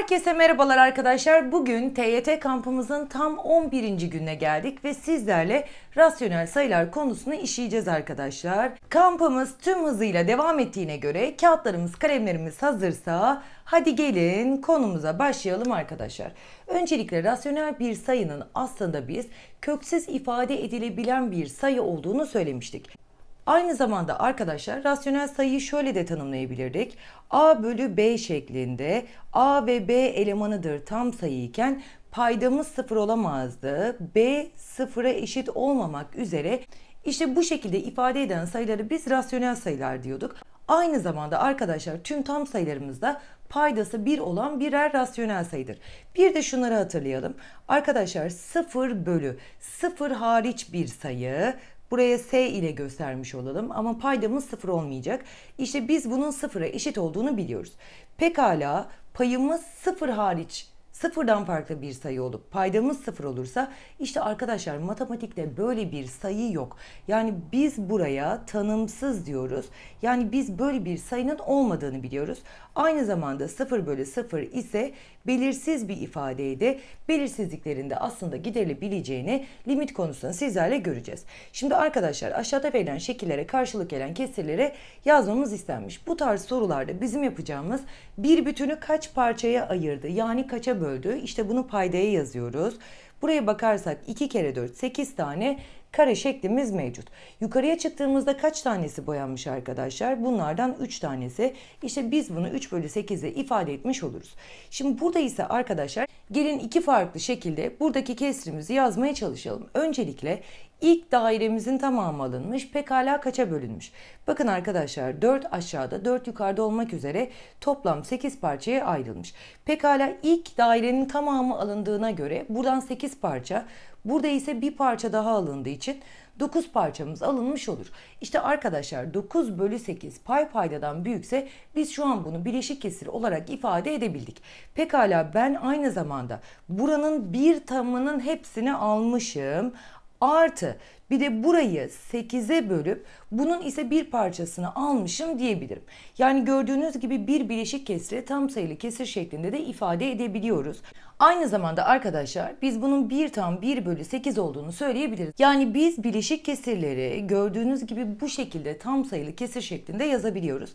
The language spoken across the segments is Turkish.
Herkese merhabalar arkadaşlar. Bugün TYT kampımızın tam 11. gününe geldik ve sizlerle rasyonel sayılar konusunu işleyeceğiz arkadaşlar. Kampımız tüm hızıyla devam ettiğine göre kağıtlarımız, kalemlerimiz hazırsa hadi gelin konumuza başlayalım arkadaşlar. Öncelikle rasyonel bir sayının aslında biz köksüz ifade edilebilen bir sayı olduğunu söylemiştik. Aynı zamanda arkadaşlar rasyonel sayıyı şöyle de tanımlayabilirdik. A bölü B şeklinde A ve B elemanıdır tam sayıyken paydamız sıfır olamazdı. B sıfıra eşit olmamak üzere işte bu şekilde ifade eden sayıları biz rasyonel sayılar diyorduk. Aynı zamanda arkadaşlar tüm tam sayılarımızda paydası 1 olan birer rasyonel sayıdır. Bir de şunları hatırlayalım. Arkadaşlar 0 bölü 0 hariç bir sayı Buraya S ile göstermiş olalım ama paydamız sıfır olmayacak. İşte biz bunun sıfıra eşit olduğunu biliyoruz. Pekala payımız sıfır hariç sıfırdan farklı bir sayı olup paydamız sıfır olursa işte arkadaşlar matematikte böyle bir sayı yok. Yani biz buraya tanımsız diyoruz. Yani biz böyle bir sayının olmadığını biliyoruz. Aynı zamanda 0 bölü 0 ise belirsiz bir ifadeydi. Belirsizliklerinde aslında giderilebileceğini limit konusunda sizlerle göreceğiz. Şimdi arkadaşlar aşağıda verilen şekillere karşılık gelen kesirlere yazmamız istenmiş. Bu tarz sorularda bizim yapacağımız bir bütünü kaç parçaya ayırdı yani kaça böldü işte bunu paydaya yazıyoruz. Buraya bakarsak 2 kere 4 8 tane kare şeklimiz mevcut. Yukarıya çıktığımızda kaç tanesi boyanmış arkadaşlar? Bunlardan 3 tanesi. İşte biz bunu 3 bölü 8 ile ifade etmiş oluruz. Şimdi burada ise arkadaşlar gelin iki farklı şekilde buradaki kesrimizi yazmaya çalışalım. Öncelikle ilk dairemizin tamamı alınmış. Pekala kaça bölünmüş? Bakın arkadaşlar 4 aşağıda 4 yukarıda olmak üzere toplam 8 parçaya ayrılmış. Pekala ilk dairenin tamamı alındığına göre buradan 8 parça Burada ise bir parça daha alındığı için 9 parçamız alınmış olur. İşte arkadaşlar 9 bölü 8 pay paydadan büyükse biz şu an bunu bileşik kesir olarak ifade edebildik. Pekala ben aynı zamanda buranın bir tamının hepsini almışım. Artı bir de burayı 8'e bölüp bunun ise bir parçasını almışım diyebilirim. Yani gördüğünüz gibi bir bileşik kesiri tam sayılı kesir şeklinde de ifade edebiliyoruz. Aynı zamanda arkadaşlar biz bunun 1 tam 1 bölü 8 olduğunu söyleyebiliriz. Yani biz bileşik kesirleri gördüğünüz gibi bu şekilde tam sayılı kesir şeklinde yazabiliyoruz.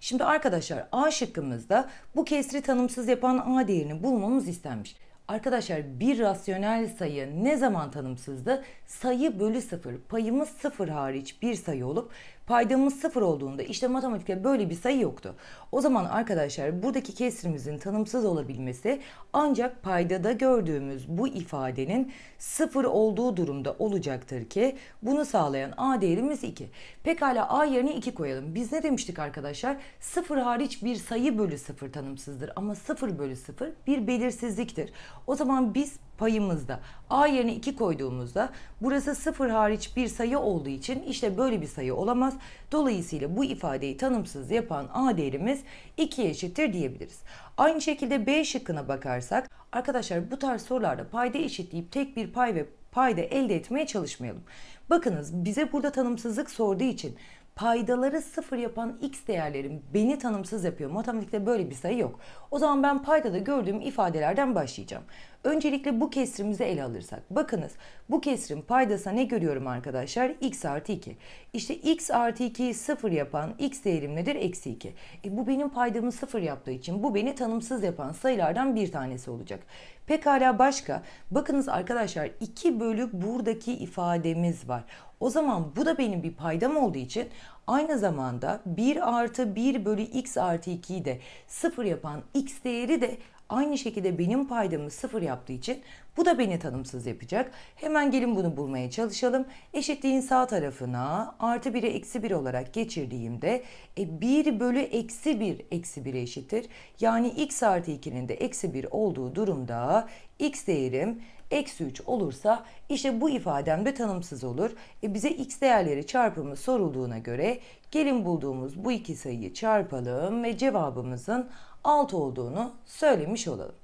Şimdi arkadaşlar A şıkkımızda bu kesri tanımsız yapan A değerini bulmamız istenmiş. Arkadaşlar bir rasyonel sayı ne zaman tanımsızdı? Sayı bölü sıfır. Payımız sıfır hariç bir sayı olup Paydamız sıfır olduğunda işte matematikte böyle bir sayı yoktu. O zaman arkadaşlar buradaki kesrimizin tanımsız olabilmesi ancak paydada gördüğümüz bu ifadenin sıfır olduğu durumda olacaktır ki bunu sağlayan a değerimiz 2. Pekala a yerine 2 koyalım. Biz ne demiştik arkadaşlar? Sıfır hariç bir sayı bölü sıfır tanımsızdır ama sıfır bölü sıfır bir belirsizliktir. O zaman biz payımızda A yerine 2 koyduğumuzda burası 0 hariç bir sayı olduğu için işte böyle bir sayı olamaz. Dolayısıyla bu ifadeyi tanımsız yapan A değerimiz 2 eşittir diyebiliriz. Aynı şekilde B şıkkına bakarsak arkadaşlar bu tarz sorularda payda eşitleyip tek bir pay ve payda elde etmeye çalışmayalım. Bakınız bize burada tanımsızlık sorduğu için paydaları 0 yapan x değerlerim beni tanımsız yapıyor. Matematikte böyle bir sayı yok. O zaman ben payda da gördüğüm ifadelerden başlayacağım. Öncelikle bu kesrimizi ele alırsak. Bakınız bu kesrin paydasına ne görüyorum arkadaşlar? x artı 2. İşte x artı 2'yi 0 yapan x değerim nedir? Eksi 2. E, bu benim paydamı 0 yaptığı için bu beni tanımsız yapan sayılardan bir tanesi olacak. Pekala başka. Bakınız arkadaşlar 2 bölü buradaki ifademiz var. O zaman bu da benim bir paydam olduğu için aynı zamanda 1 artı 1 bölü x artı 2'yi de 0 yapan x değeri de Aynı şekilde benim paydamı sıfır yaptığı için bu da beni tanımsız yapacak. Hemen gelin bunu bulmaya çalışalım. Eşitliğin sağ tarafına artı 1'i eksi 1 olarak geçirdiğimde e, 1 bölü eksi 1 eksi 1'e eşittir. Yani x artı 2'nin de eksi 1 olduğu durumda x değerim eksi 3 olursa işte bu ifadem de tanımsız olur. E bize x değerleri çarpımı sorulduğuna göre gelin bulduğumuz bu iki sayıyı çarpalım ve cevabımızın alt olduğunu söylemiş olalım.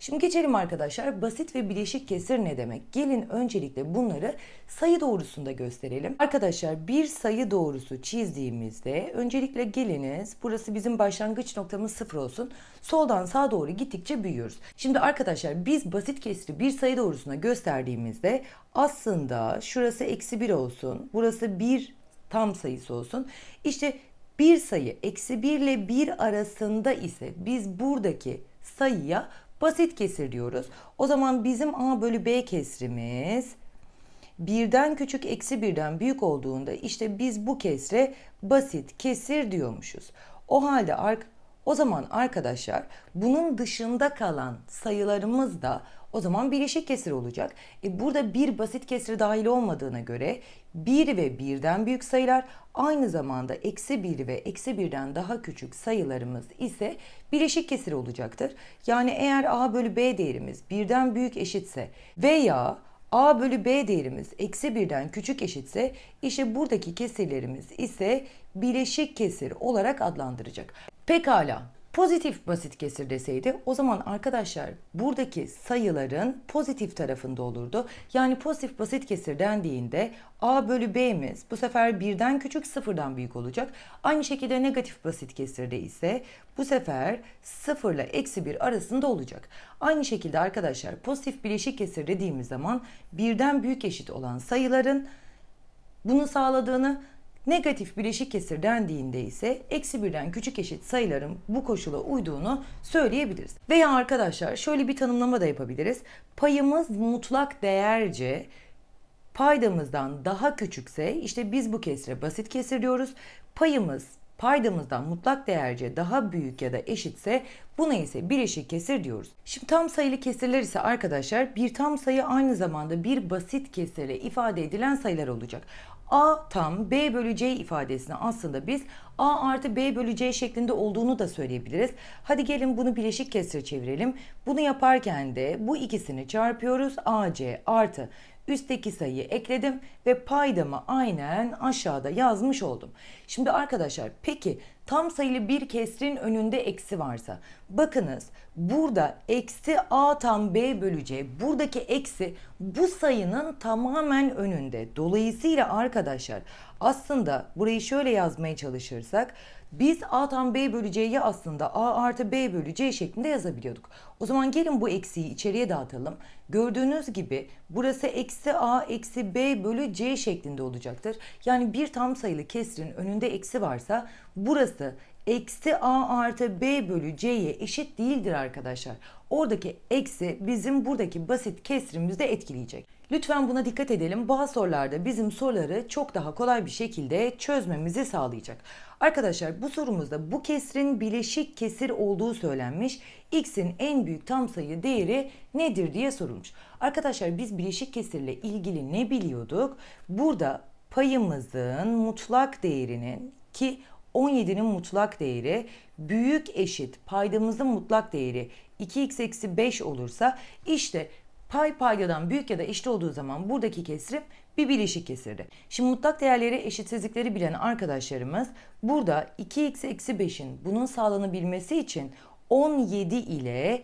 Şimdi geçelim arkadaşlar basit ve bileşik kesir ne demek? Gelin öncelikle bunları sayı doğrusunda gösterelim. Arkadaşlar bir sayı doğrusu çizdiğimizde öncelikle geliniz burası bizim başlangıç noktamız sıfır olsun. Soldan sağa doğru gittikçe büyüyoruz. Şimdi arkadaşlar biz basit kesiri bir sayı doğrusuna gösterdiğimizde aslında şurası eksi bir olsun. Burası bir tam sayısı olsun. İşte bir sayı eksi 1 ile 1 arasında ise biz buradaki sayıya basit kesir diyoruz. O zaman bizim a bölü b kesrimiz birden küçük eksi birden büyük olduğunda işte biz bu kesre basit kesir diyormuşuz. O halde o zaman arkadaşlar bunun dışında kalan sayılarımız da o zaman birleşik kesir olacak. E burada bir basit kesir dahil olmadığına göre 1 ve 1'den büyük sayılar aynı zamanda eksi 1 ve eksi 1'den daha küçük sayılarımız ise birleşik kesir olacaktır. Yani eğer a bölü b değerimiz 1'den büyük eşitse veya a bölü b değerimiz eksi birden küçük eşitse işte buradaki kesirlerimiz ise bileşik kesir olarak adlandıracak. Pekala Pozitif basit kesir deseydi o zaman arkadaşlar buradaki sayıların pozitif tarafında olurdu. Yani pozitif basit kesir dendiğinde a bölü b'miz bu sefer birden küçük sıfırdan büyük olacak. Aynı şekilde negatif basit kesirde ise bu sefer sıfırla eksi bir arasında olacak. Aynı şekilde arkadaşlar pozitif bileşik kesir dediğimiz zaman birden büyük eşit olan sayıların bunu sağladığını Negatif bileşik kesir dendiğinde ise eksi birden küçük eşit sayıların bu koşula uyduğunu söyleyebiliriz. Veya arkadaşlar şöyle bir tanımlama da yapabiliriz. Payımız mutlak değerce paydamızdan daha küçükse işte biz bu kesre basit kesir diyoruz. Payımız paydamızdan mutlak değerce daha büyük ya da eşitse buna ise bileşik kesir diyoruz. Şimdi tam sayılı kesirler ise arkadaşlar bir tam sayı aynı zamanda bir basit kesirle ifade edilen sayılar olacak. A tam B bölü C ifadesini aslında biz A artı B bölü C şeklinde olduğunu da söyleyebiliriz. Hadi gelin bunu bileşik kesir çevirelim. Bunu yaparken de bu ikisini çarpıyoruz. AC artı üstteki sayıyı ekledim ve paydamı aynen aşağıda yazmış oldum. Şimdi arkadaşlar peki tam sayılı bir kesrin önünde eksi varsa bakınız burada eksi a tam b bölü c buradaki eksi bu sayının tamamen önünde. Dolayısıyla arkadaşlar aslında burayı şöyle yazmaya çalışırsak biz A tam B bölü C'yi aslında A artı B bölü C şeklinde yazabiliyorduk. O zaman gelin bu eksiyi içeriye dağıtalım. Gördüğünüz gibi burası eksi A eksi B bölü C şeklinde olacaktır. Yani bir tam sayılı kesrin önünde eksi varsa burası eksi a artı b bölü c'ye eşit değildir arkadaşlar. Oradaki eksi bizim buradaki basit kesrimizde etkileyecek. Lütfen buna dikkat edelim. Bazı sorularda bizim soruları çok daha kolay bir şekilde çözmemizi sağlayacak. Arkadaşlar bu sorumuzda bu kesrin bileşik kesir olduğu söylenmiş. X'in en büyük tam sayı değeri nedir diye sorulmuş. Arkadaşlar biz bileşik kesirle ilgili ne biliyorduk? Burada payımızın mutlak değerinin ki 17'nin mutlak değeri büyük eşit paydamızın mutlak değeri 2x eksi 5 olursa işte Pay paydadan büyük ya da eşit olduğu zaman buradaki kesrim bir bileşik kesirdi. Şimdi mutlak değerleri eşitsizlikleri bilen arkadaşlarımız burada 2x eksi 5'in bunun sağlanabilmesi için 17 ile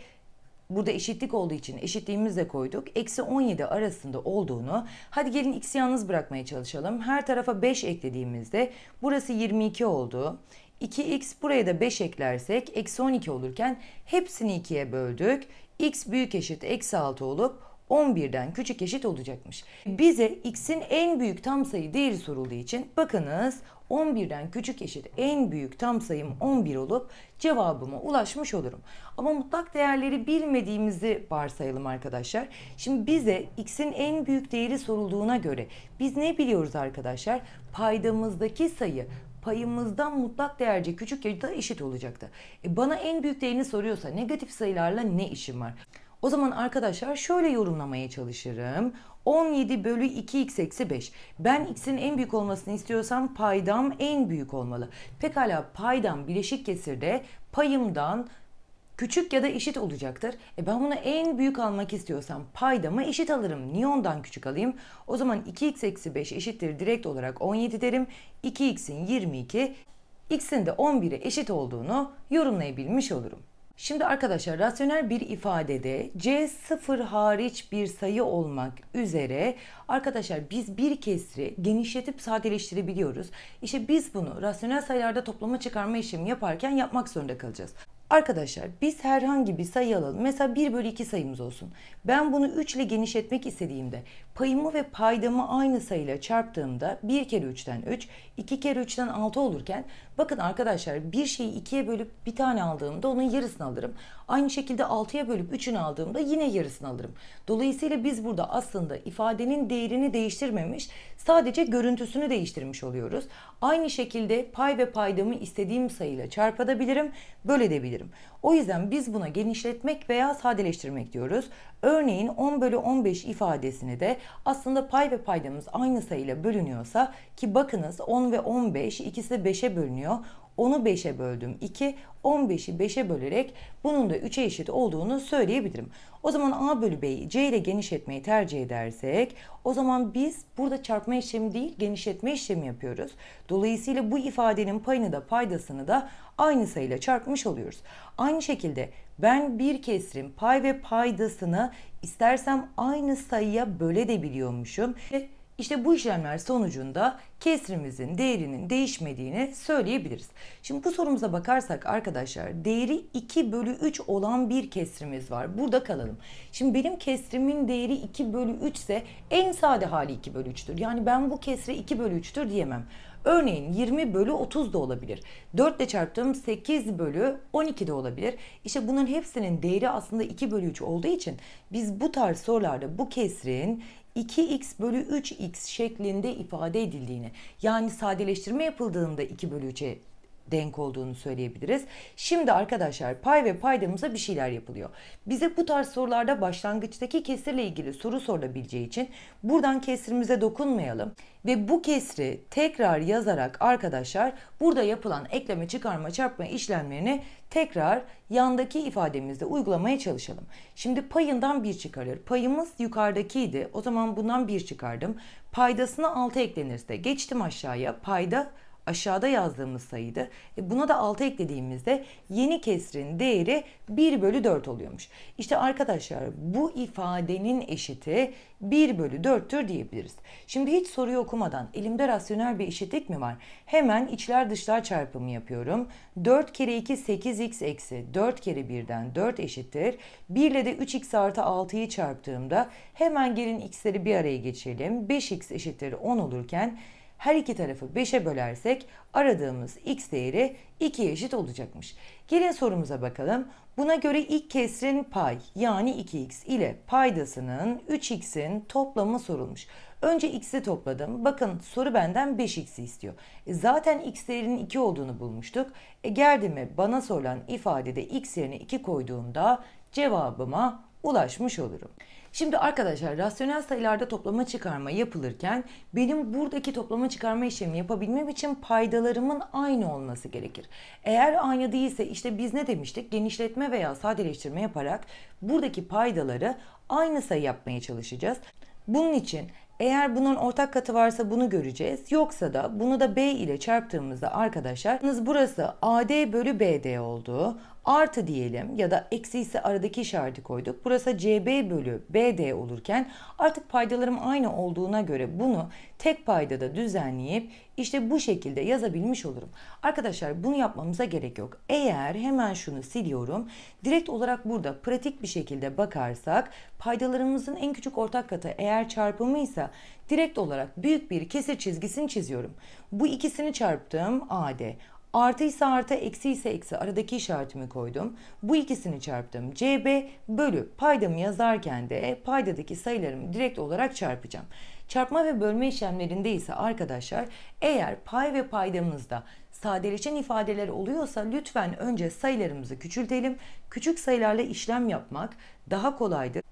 burada eşitlik olduğu için eşitliğimizle koyduk. Eksi 17 arasında olduğunu hadi gelin x'i yalnız bırakmaya çalışalım. Her tarafa 5 eklediğimizde burası 22 oldu. 2x buraya da 5 eklersek eksi 12 olurken hepsini 2'ye böldük x büyük eşit eksi 6 olup 11'den küçük eşit olacakmış. Bize x'in en büyük tam sayı değeri sorulduğu için bakınız 11'den küçük eşit en büyük tam sayım 11 olup cevabıma ulaşmış olurum. Ama mutlak değerleri bilmediğimizi varsayalım arkadaşlar. Şimdi bize x'in en büyük değeri sorulduğuna göre biz ne biliyoruz arkadaşlar? Paydamızdaki sayı payımızdan mutlak değerce küçük ya da eşit olacaktı. E bana en büyük değerini soruyorsa negatif sayılarla ne işim var? O zaman arkadaşlar şöyle yorumlamaya çalışırım. 17 bölü 2x eksi 5. Ben x'in en büyük olmasını istiyorsam paydam en büyük olmalı. Pekala paydam bileşik kesirde payımdan küçük ya da eşit olacaktır. E ben bunu en büyük almak istiyorsam paydamı eşit alırım. Niye ondan küçük alayım? O zaman 2x eksi 5 eşittir direkt olarak 17 derim. 2x'in 22, x'in de 11'e eşit olduğunu yorumlayabilmiş olurum. Şimdi arkadaşlar rasyonel bir ifadede c sıfır hariç bir sayı olmak üzere arkadaşlar biz bir kesri genişletip sadeleştirebiliyoruz. İşte biz bunu rasyonel sayılarda toplama çıkarma işlemi yaparken yapmak zorunda kalacağız. Arkadaşlar biz herhangi bir sayı alalım. Mesela 1 bölü 2 sayımız olsun. Ben bunu 3 ile genişletmek istediğimde payımı ve paydamı aynı sayıyla çarptığımda 1 kere 3'ten 3, 2 kere 3'ten 6 olurken Bakın arkadaşlar bir şeyi ikiye bölüp bir tane aldığımda onun yarısını alırım. Aynı şekilde altıya bölüp üçünü aldığımda yine yarısını alırım. Dolayısıyla biz burada aslında ifadenin değerini değiştirmemiş sadece görüntüsünü değiştirmiş oluyoruz. Aynı şekilde pay ve paydamı istediğim sayıyla çarpabilirim, edebilirim. O yüzden biz buna genişletmek veya sadeleştirmek diyoruz. Örneğin 10 bölü 15 ifadesini de aslında pay ve paydamız aynı sayıyla bölünüyorsa ki bakınız 10 ve 15 ikisi de 5'e bölünüyor görünüyor. Onu 5'e böldüm 2, 15'i 5'e bölerek bunun da 3'e eşit olduğunu söyleyebilirim. O zaman A bölü B'yi C ile genişletmeyi tercih edersek o zaman biz burada çarpma işlemi değil genişletme işlemi yapıyoruz. Dolayısıyla bu ifadenin payını da paydasını da aynı sayıyla çarpmış oluyoruz. Aynı şekilde ben bir kesrin pay ve paydasını istersem aynı sayıya böle bölebiliyormuşum. İşte bu işlemler sonucunda kesrimizin değerinin değişmediğini söyleyebiliriz. Şimdi bu sorumuza bakarsak arkadaşlar değeri 2 bölü 3 olan bir kesrimiz var. Burada kalalım. Şimdi benim kesrimin değeri 2 bölü 3 ise en sade hali 2 bölü 3'tür. Yani ben bu kesre 2 bölü 3'tür diyemem. Örneğin 20 bölü 30 da olabilir. 4 ile çarptığım 8 bölü 12 de olabilir. İşte bunun hepsinin değeri aslında 2 bölü 3 olduğu için biz bu tarz sorularda bu kesrin 2x bölü 3x şeklinde ifade edildiğini yani sadeleştirme yapıldığında 2 bölü 3'e denk olduğunu söyleyebiliriz. Şimdi arkadaşlar pay ve paydamıza bir şeyler yapılıyor. Bize bu tarz sorularda başlangıçtaki kesirle ilgili soru sorulabileceği için buradan kesrimize dokunmayalım. Ve bu kesri tekrar yazarak arkadaşlar burada yapılan ekleme, çıkarma, çarpma işlemlerini tekrar yandaki ifademizde uygulamaya çalışalım. Şimdi payından bir çıkarır. Payımız yukarıdakiydi. O zaman bundan bir çıkardım. Paydasına 6 eklenirse geçtim aşağıya. Payda aşağıda yazdığımız sayıydı. E buna da 6 eklediğimizde yeni kesrin değeri 1 bölü 4 oluyormuş. İşte arkadaşlar bu ifadenin eşiti 1 bölü 4'tür diyebiliriz. Şimdi hiç soruyu okumadan elimde rasyonel bir eşitlik mi var? Hemen içler dışlar çarpımı yapıyorum. 4 kere 2 8x eksi 4 kere 1'den 4 eşittir. 1 ile de 3x artı 6'yı çarptığımda hemen gelin x'leri bir araya geçirelim. 5x eşittir 10 olurken her iki tarafı 5'e bölersek aradığımız x değeri 2'ye eşit olacakmış. Gelin sorumuza bakalım. Buna göre ilk kesrin pay yani 2x ile paydasının 3x'in toplamı sorulmuş. Önce x'i topladım. Bakın soru benden 5x'i istiyor. E zaten x değerinin 2 olduğunu bulmuştuk. E mi bana sorulan ifadede x yerine 2 koyduğumda cevabıma ulaşmış olurum. Şimdi arkadaşlar rasyonel sayılarda toplama çıkarma yapılırken benim buradaki toplama çıkarma işlemi yapabilmem için paydalarımın aynı olması gerekir. Eğer aynı değilse işte biz ne demiştik? Genişletme veya sadeleştirme yaparak buradaki paydaları aynı sayı yapmaya çalışacağız. Bunun için eğer bunun ortak katı varsa bunu göreceğiz. Yoksa da bunu da B ile çarptığımızda arkadaşlar burası AD bölü BD olduğu artı diyelim ya da eksi ise aradaki işareti koyduk. Burası CB bölü BD olurken artık paydalarım aynı olduğuna göre bunu tek paydada düzenleyip işte bu şekilde yazabilmiş olurum. Arkadaşlar bunu yapmamıza gerek yok. Eğer hemen şunu siliyorum. Direkt olarak burada pratik bir şekilde bakarsak paydalarımızın en küçük ortak katı eğer çarpımıysa direkt olarak büyük bir kesir çizgisini çiziyorum. Bu ikisini çarptım AD. Artıysa artı, eksi ise eksi aradaki işaretimi koydum. Bu ikisini çarptım. CB bölü paydamı yazarken de paydadaki sayılarımı direkt olarak çarpacağım. Çarpma ve bölme işlemlerinde ise arkadaşlar eğer pay ve paydamızda sadeleşen ifadeler oluyorsa lütfen önce sayılarımızı küçültelim. Küçük sayılarla işlem yapmak daha kolaydır.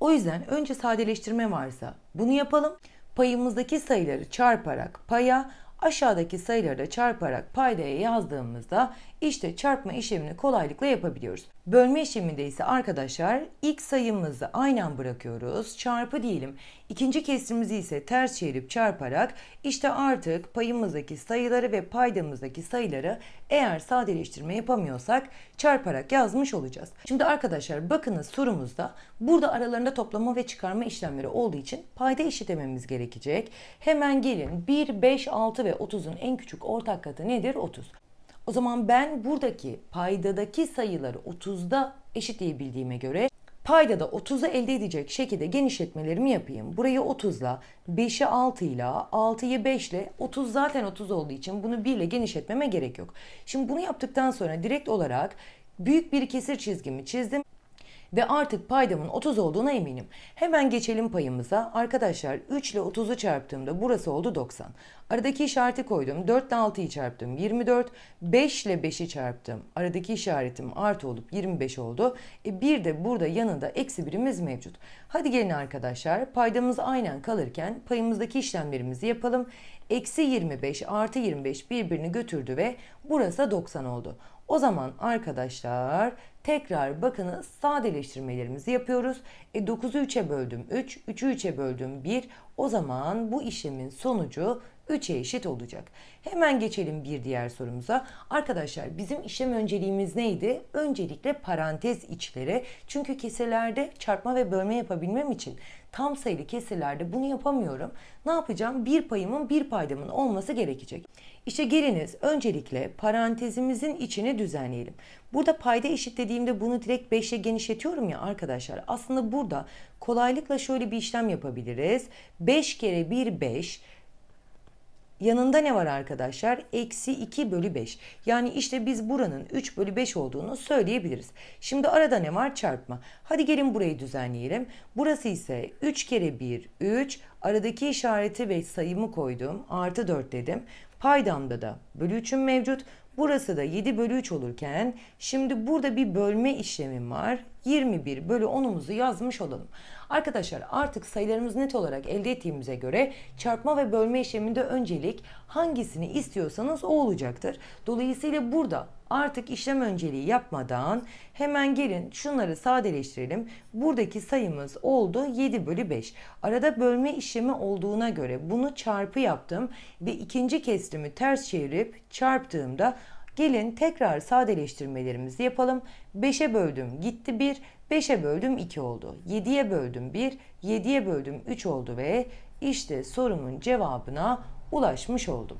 O yüzden önce sadeleştirme varsa bunu yapalım. Payımızdaki sayıları çarparak paya, aşağıdaki sayıları çarparak paydaya yazdığımızda işte çarpma işlemini kolaylıkla yapabiliyoruz. Bölme işleminde ise arkadaşlar ilk sayımızı aynen bırakıyoruz. Çarpı diyelim. İkinci kesrimizi ise ters çevirip çarparak işte artık payımızdaki sayıları ve paydamızdaki sayıları eğer sadeleştirme yapamıyorsak çarparak yazmış olacağız. Şimdi arkadaşlar bakınız sorumuzda burada aralarında toplama ve çıkarma işlemleri olduğu için payda eşitlememiz gerekecek. Hemen gelin 1, 5, 6 ve 30'un en küçük ortak katı nedir? 30. O zaman ben buradaki paydadaki sayıları 30'da eşit eşitleyebildiğime göre paydada 30'u elde edecek şekilde genişletmelerimi yapayım. Burayı 30'la, 5'i 6 ile, 6'yı 5 ile, 30 zaten 30 olduğu için bunu 1 ile genişletmeme gerek yok. Şimdi bunu yaptıktan sonra direkt olarak büyük bir kesir çizgimi çizdim ve artık paydamın 30 olduğuna eminim. Hemen geçelim payımıza. Arkadaşlar 3 ile 30'u çarptığımda burası oldu 90. Aradaki işareti koydum. 4 ile 6'yı çarptım 24. 5 ile 5'i çarptım. Aradaki işaretim artı olup 25 oldu. E bir de burada yanında eksi birimiz mevcut. Hadi gelin arkadaşlar paydamız aynen kalırken payımızdaki işlemlerimizi yapalım. Eksi 25 artı 25 birbirini götürdü ve burası 90 oldu. O zaman arkadaşlar tekrar bakınız sadeleştirmelerimizi yapıyoruz. E 9'u 3'e böldüm 3, 3'ü 3'e böldüm 1. O zaman bu işlemin sonucu 3'e eşit olacak. Hemen geçelim bir diğer sorumuza. Arkadaşlar bizim işlem önceliğimiz neydi? Öncelikle parantez içleri. Çünkü keselerde çarpma ve bölme yapabilmem için tam sayılı keselerde bunu yapamıyorum. Ne yapacağım? Bir payımın bir paydamın olması gerekecek. İşte geliniz öncelikle parantezimizin içini düzenleyelim. Burada payda eşit dediğimde bunu direkt 5'e genişletiyorum ya arkadaşlar. Aslında burada kolaylıkla şöyle bir işlem yapabiliriz. 5 kere 1 5 Yanında ne var arkadaşlar? Eksi 2 bölü 5. Yani işte biz buranın 3 bölü 5 olduğunu söyleyebiliriz. Şimdi arada ne var? Çarpma. Hadi gelin burayı düzenleyelim. Burası ise 3 kere 1, 3. Aradaki işareti ve sayımı koydum. Artı 4 dedim. Paydamda da bölü 3'üm mevcut. Burası da 7 bölü 3 olurken şimdi burada bir bölme işlemim var. 21 bölü 10'umuzu yazmış olalım. Arkadaşlar artık sayılarımız net olarak elde ettiğimize göre çarpma ve bölme işleminde öncelik hangisini istiyorsanız o olacaktır. Dolayısıyla burada Artık işlem önceliği yapmadan hemen gelin şunları sadeleştirelim. Buradaki sayımız oldu 7 bölü 5. Arada bölme işlemi olduğuna göre bunu çarpı yaptım ve ikinci kesrimi ters çevirip çarptığımda Gelin tekrar sadeleştirmelerimizi yapalım. 5'e böldüm gitti 1, 5'e böldüm 2 oldu. 7'ye böldüm 1, 7'ye böldüm 3 oldu ve işte sorumun cevabına ulaşmış oldum.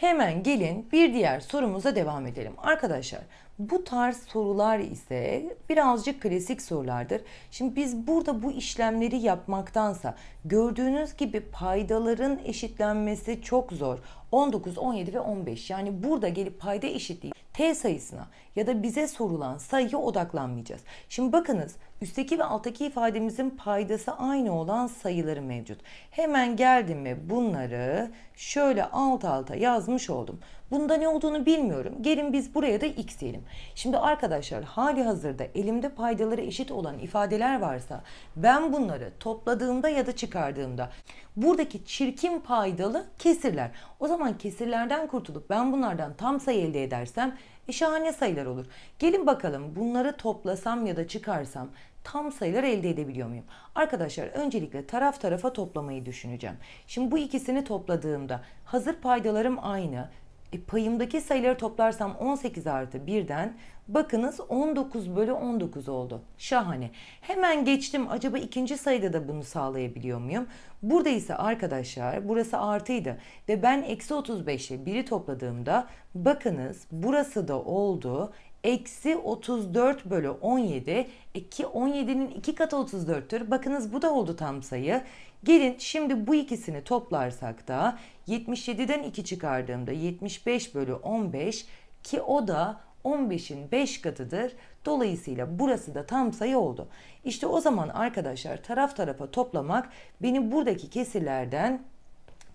Hemen gelin bir diğer sorumuza devam edelim. Arkadaşlar bu tarz sorular ise birazcık klasik sorulardır. Şimdi biz burada bu işlemleri yapmaktansa gördüğünüz gibi paydaların eşitlenmesi çok zor. 19, 17 ve 15 yani burada gelip payda eşitliği T sayısına ya da bize sorulan sayıya odaklanmayacağız. Şimdi bakınız üstteki ve alttaki ifademizin paydası aynı olan sayıları mevcut. Hemen geldim ve bunları şöyle alt alta yazmış oldum. Bunda ne olduğunu bilmiyorum. Gelin biz buraya da x diyelim. Şimdi arkadaşlar hali hazırda elimde paydaları eşit olan ifadeler varsa ben bunları topladığımda ya da çıkardığımda buradaki çirkin paydalı kesirler. O zaman kesirlerden kurtulup ben bunlardan tam sayı elde edersem e, şahane sayılar olur. Gelin bakalım bunları toplasam ya da çıkarsam tam sayılar elde edebiliyor muyum? Arkadaşlar öncelikle taraf tarafa toplamayı düşüneceğim. Şimdi bu ikisini topladığımda hazır paydalarım aynı. E, payımdaki sayıları toplarsam 18 artı 1'den bakınız 19 bölü 19 oldu. Şahane. Hemen geçtim acaba ikinci sayıda da bunu sağlayabiliyor muyum? Burada ise arkadaşlar burası artıydı ve ben eksi 35'e 1'i topladığımda bakınız burası da oldu eksi 34 bölü 17 e ki 17'nin 2 katı 34'tür. Bakınız bu da oldu tam sayı. Gelin şimdi bu ikisini toplarsak da 77'den 2 çıkardığımda 75 bölü 15 ki o da 15'in 5 katıdır. Dolayısıyla burası da tam sayı oldu. İşte o zaman arkadaşlar taraf tarafa toplamak beni buradaki kesirlerden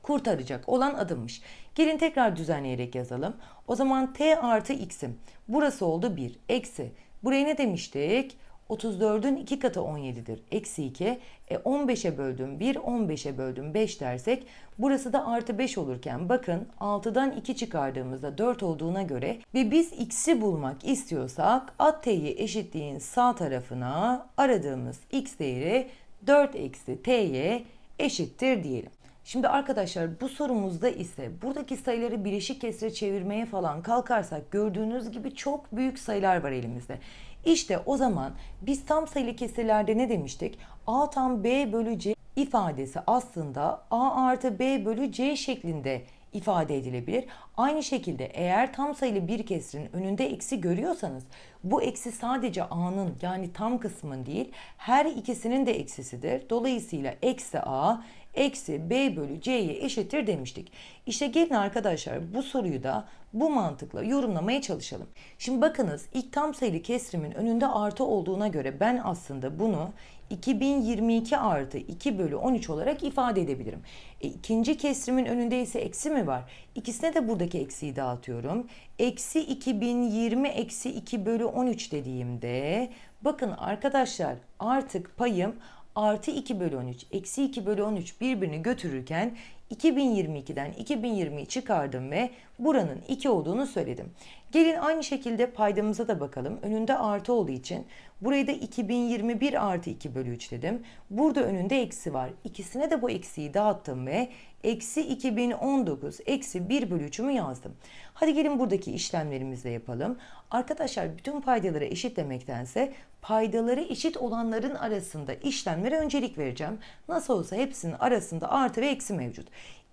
kurtaracak olan adımmış. Gelin tekrar düzenleyerek yazalım. O zaman t artı x'im. Burası oldu 1. Eksi. Buraya ne demiştik? 34'ün 2 katı 17'dir. Eksi 2. E 15'e böldüm 1, 15'e böldüm 5 dersek burası da artı 5 olurken bakın 6'dan 2 çıkardığımızda 4 olduğuna göre ve biz x'i bulmak istiyorsak at t'yi eşitliğin sağ tarafına aradığımız x değeri 4 eksi t'ye eşittir diyelim. Şimdi arkadaşlar bu sorumuzda ise buradaki sayıları bileşik kesre çevirmeye falan kalkarsak gördüğünüz gibi çok büyük sayılar var elimizde. İşte o zaman biz tam sayılı kesirlerde ne demiştik? A tam B bölü C ifadesi aslında A artı B bölü C şeklinde ifade edilebilir. Aynı şekilde eğer tam sayılı bir kesrin önünde eksi görüyorsanız bu eksi sadece A'nın yani tam kısmın değil her ikisinin de eksisidir. Dolayısıyla eksi A eksi b bölü c'ye eşittir demiştik. İşte gelin arkadaşlar bu soruyu da bu mantıkla yorumlamaya çalışalım. Şimdi bakınız ilk tam sayılı kesrimin önünde artı olduğuna göre ben aslında bunu 2022 artı 2 bölü 13 olarak ifade edebilirim. E, ikinci kesrimin önünde ise eksi mi var? İkisine de buradaki eksiyi dağıtıyorum. Eksi 2020 eksi 2 bölü 13 dediğimde bakın arkadaşlar artık payım artı 2 bölü 13, eksi 2 bölü 13 birbirini götürürken 2022'den 2020'yi çıkardım ve buranın 2 olduğunu söyledim. Gelin aynı şekilde paydamıza da bakalım. Önünde artı olduğu için burayı da 2021 artı 2 bölü 3 dedim. Burada önünde eksi var. İkisine de bu eksiyi dağıttım ve eksi 2019 eksi 1 bölü 3'ümü yazdım. Hadi gelin buradaki işlemlerimizle yapalım. Arkadaşlar bütün paydaları eşit demektense, paydaları eşit olanların arasında işlemlere öncelik vereceğim. Nasıl olsa hepsinin arasında artı ve eksi mevcut.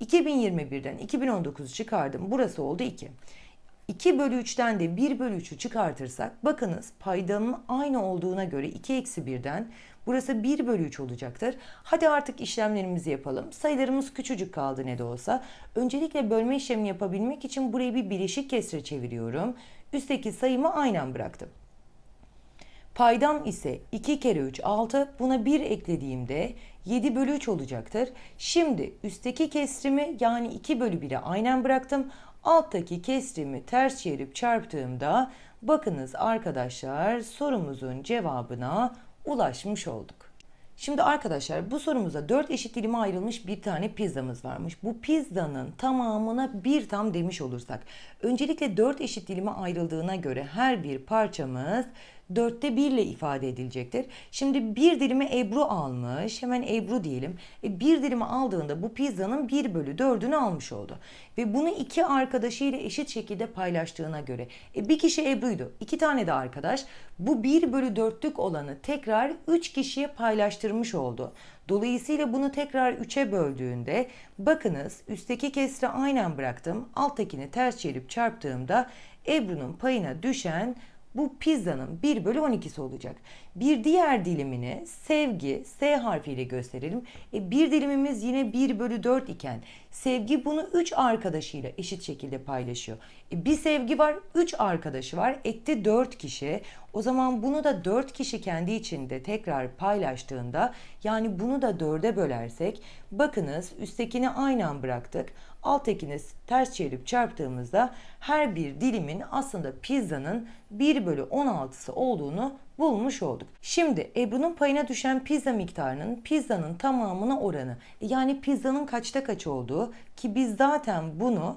2021'den 2019 çıkardım. Burası oldu 2. 2 bölü 3'ten de 1 bölü 3'ü çıkartırsak bakınız paydanın aynı olduğuna göre 2 eksi 1'den Burası 1 bölü 3 olacaktır. Hadi artık işlemlerimizi yapalım. Sayılarımız küçücük kaldı ne de olsa. Öncelikle bölme işlemini yapabilmek için burayı bir bileşik kesre çeviriyorum. Üstteki sayımı aynen bıraktım. Paydam ise 2 kere 3 6 buna 1 eklediğimde 7 bölü 3 olacaktır. Şimdi üstteki kesrimi yani 2 bölü 1'e aynen bıraktım. Alttaki kesrimi ters çevirip çarptığımda bakınız arkadaşlar sorumuzun cevabına ulaşmış olduk. Şimdi arkadaşlar bu sorumuza 4 eşit dilime ayrılmış bir tane pizzamız varmış. Bu pizzanın tamamına bir tam demiş olursak öncelikle 4 eşit dilime ayrıldığına göre her bir parçamız dörtte birle ifade edilecektir. Şimdi bir dilimi Ebru almış. Hemen Ebru diyelim. E, bir dilimi aldığında bu pizzanın bir bölü dördünü almış oldu. Ve bunu iki arkadaşıyla eşit şekilde paylaştığına göre. E, bir kişi Ebru'ydu. iki tane de arkadaş. Bu bir bölü dörtlük olanı tekrar üç kişiye paylaştırmış oldu. Dolayısıyla bunu tekrar 3'e böldüğünde bakınız üstteki kesri aynen bıraktım. Alttakini ters çevirip çarptığımda Ebru'nun payına düşen bu pizzanın 1 bölü 12'si olacak. Bir diğer dilimini sevgi S harfiyle gösterelim. E, bir dilimimiz yine 1 bölü 4 iken sevgi bunu 3 arkadaşıyla eşit şekilde paylaşıyor. E, bir sevgi var 3 arkadaşı var etti 4 kişi. O zaman bunu da 4 kişi kendi içinde tekrar paylaştığında yani bunu da 4'e bölersek bakınız üsttekini aynen bıraktık. Alttekini ters çevirip çarptığımızda her bir dilimin aslında pizzanın 1 bölü 16'sı olduğunu bulmuş olduk. Şimdi Ebru'nun payına düşen pizza miktarının pizzanın tamamına oranı yani pizzanın kaçta kaç olduğu ki biz zaten bunu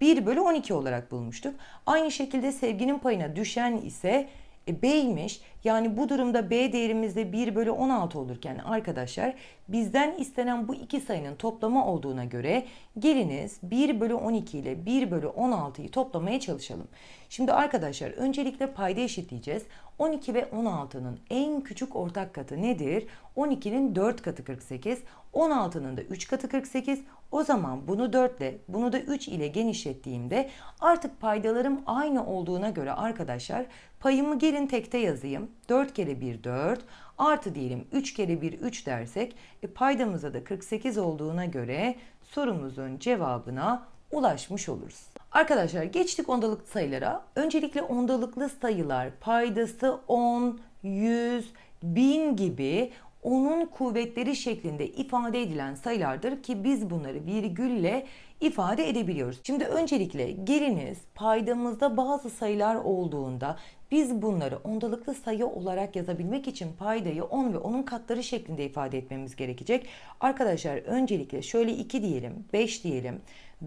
1 bölü 12 olarak bulmuştuk. Aynı şekilde sevginin payına düşen ise e, B'ymiş. Yani bu durumda B değerimizde 1 bölü 16 olurken arkadaşlar bizden istenen bu iki sayının toplamı olduğuna göre geliniz 1 bölü 12 ile 1 bölü 16'yı toplamaya çalışalım. Şimdi arkadaşlar öncelikle payda eşitleyeceğiz. 12 ve 16'nın en küçük ortak katı nedir? 12'nin 4 katı 48, 16'nın da 3 katı 48, o zaman bunu 4 ile bunu da 3 ile genişlettiğimde artık paydalarım aynı olduğuna göre arkadaşlar payımı gelin tekte yazayım. 4 kere 1 4 artı diyelim 3 kere 1 3 dersek e, paydamıza da 48 olduğuna göre sorumuzun cevabına ulaşmış oluruz. Arkadaşlar geçtik ondalık sayılara. Öncelikle ondalıklı sayılar paydası 10, 100, 1000 gibi onun kuvvetleri şeklinde ifade edilen sayılardır ki biz bunları virgülle ifade edebiliyoruz. Şimdi öncelikle geliniz paydamızda bazı sayılar olduğunda biz bunları ondalıklı sayı olarak yazabilmek için paydayı 10 ve onun katları şeklinde ifade etmemiz gerekecek. Arkadaşlar öncelikle şöyle 2 diyelim, 5 diyelim,